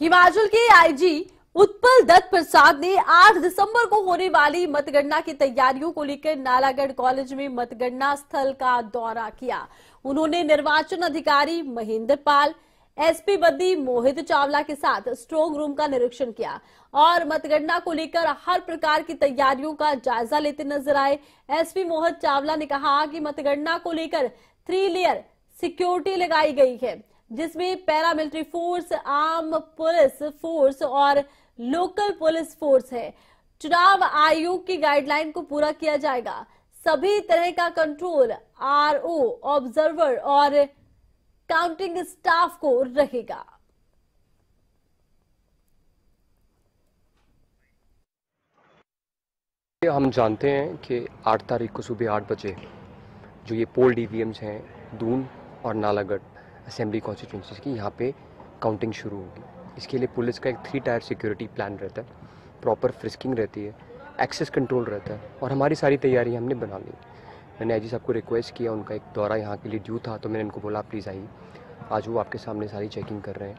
हिमाचल के आईजी उत्पल दत्त प्रसाद ने 8 दिसंबर को होने वाली मतगणना की तैयारियों को लेकर नालागढ़ कॉलेज में मतगणना स्थल का दौरा किया उन्होंने निर्वाचन अधिकारी महेंद्र पाल एसपी बद्दी मोहित चावला के साथ स्ट्रोंग रूम का निरीक्षण किया और मतगणना को लेकर हर प्रकार की तैयारियों का जायजा लेते नजर आए एसपी मोहित चावला ने कहा कि मतगणना को लेकर थ्री लेयर सिक्योरिटी लगाई गई है जिसमें paramilitary force arm police force और लोकल पुलिस फोर्स है चुनाव आयोग की गाइडलाइन को पूरा किया जाएगा सभी तरह का कंट्रोल आरओ ऑब्जर्वर और काउंटिंग स्टाफ को रहेगा हम जानते हैं कि 8 तारीख को सुबह 8 बजे जो ये पोल डीवीएम्स हैं दून और नालागढ़ असेंबली कॉन्स्टिट्यूंसीज की यहाँ पे काउंटिंग शुरू होगी इसके लिए पुलिस का एक थ्री टायर सिक्योरिटी प्लान रहता है प्रॉपर फ्रिस्किंग रहती है एक्सेस कंट्रोल रहता है और हमारी सारी तैयारी हमने बना ली मैंने आई जी साहब को रिक्वेस्ट किया उनका एक दौरा यहाँ के लिए ड्यू था तो मैंने उनको बोला प्लीज़ आइए आज वो आपके सामने सारी चेकिंग कर रहे हैं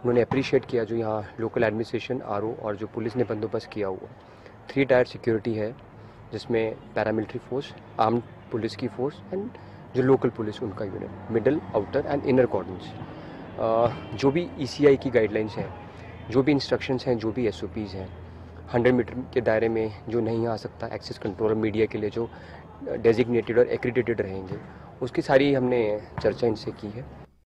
उन्होंने अप्रिशिएट किया जो यहाँ लोकल एडमिनिस्ट्रेशन आर और जो पुलिस ने बंदोबस्त किया हुआ थ्री टायर सिक्योरिटी है जिसमें पैरामिलिट्री फोर्स आर्म पुलिस की फोर्स एंड जो लोकल पुलिस उनका unit middle outer and inner cordons जो भी ई e की गाइडलाइंस हैं जो भी इंस्ट्रक्शंस हैं जो भी एस हैं हंड्रेड मीटर के दायरे में जो नहीं आ सकता एक्सेस कंट्रोल मीडिया के लिए जो डेजिग्नेटेड और एक्रीडेटेड रहेंगे उसकी सारी हमने चर्चा इनसे की है